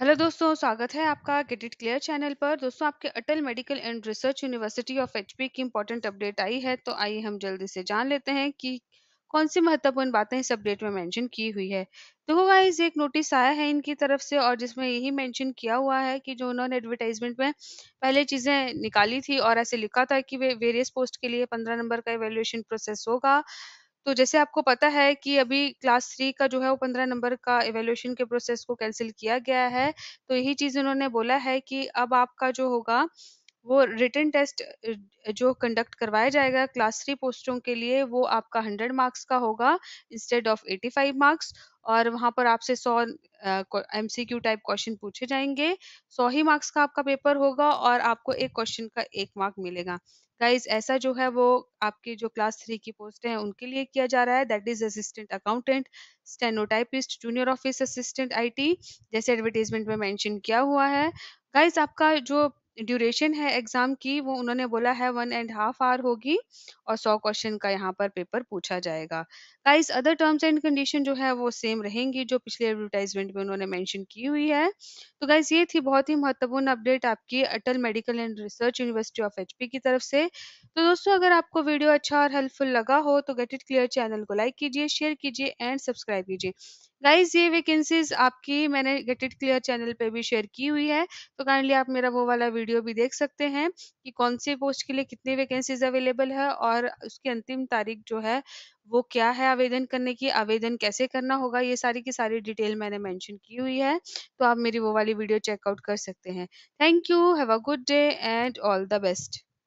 hello दोस्तों स्वागत है आपका गेट इट क्लियर चैनल पर दोस्तों आपके Atal medical and research university of HP की इंपॉर्टेंट अपडेट आई है तो आइए हम जल्दी से जान लेते हैं कि कौन सी महत्वपूर्ण बातें इस अपडेट में मेंशन की हुई है देखो तो गाइस एक नोटिस आया है इनकी तरफ से और जिसमें यही मेंशन किया हुआ है कि जो उन्होंने एडवर्टाइजमेंट में पहले चीजें निकाली थी और ऐसे लिखा था कि वे वेरियस पोस्ट के लिए पंद्रह नंबर का एवेल्यूशन प्रोसेस होगा तो जैसे आपको पता है कि अभी क्लास थ्री का जो है वो पंद्रह नंबर का एवेल्यूशन के प्रोसेस को कैंसिल किया गया है तो यही चीज उन्होंने बोला है कि अब आपका जो होगा वो रिटर्न टेस्ट जो कंडक्ट करवाया जाएगा क्लास थ्री पोस्टों के लिए वो आपका हंड्रेड मार्क्स का होगा instead of eighty five marks और वहाँ पर आपसे सौ M C Q type question पूछे जाएंगे सौ ही मार्क्स का आपका पेपर होगा और आपको एक क्वेश्चन का एक मार्क मिलेगा गाइज ऐसा जो है वो आपके जो क्लास थ्री की पोस्ट है उनके लिए किया जा रहा है that is assistant accountant stenotypist junior office assistant आई जैसे एडवर्टीजमेंट में मैंशन किया हुआ है गाइज आपका जो ड्यूरेशन है एग्जाम की वो उन्होंने बोला है वन एंड हाफ आवर होगी और सौ क्वेश्चन का यहाँ पर पेपर पूछा जाएगा guys other terms and condition जो है वो सेम रहेंगी जो पिछले एडवर्टाइजमेंट में उन्होंने मेंशन की हुई है तो गाइस ये थी बहुत ही महत्वपूर्ण अपडेट आपकी Atal medical and research university of H की तरफ से तो दोस्तों अगर आपको वीडियो अच्छा और हेल्पफुल लगा हो तो गेट इट क्लियर चैनल को लाइक कीजिए शेयर कीजिए एंड सब्सक्राइब कीजिए गाइज ये वैकेंसीज आपकी मैंने गेट इट क्लियर चैनल पर भी शेयर की हुई है तो काइंडली आप मेरा वो वाला वीडियो वीडियो भी देख सकते हैं कि कौन से पोस्ट के लिए कितनी वैकेंसीज अवेलेबल है और उसकी अंतिम तारीख जो है वो क्या है आवेदन करने की आवेदन कैसे करना होगा ये सारी की सारी डिटेल मैंने मेंशन की हुई है तो आप मेरी वो वाली वीडियो चेकआउट कर सकते हैं thank you have a good day and all the best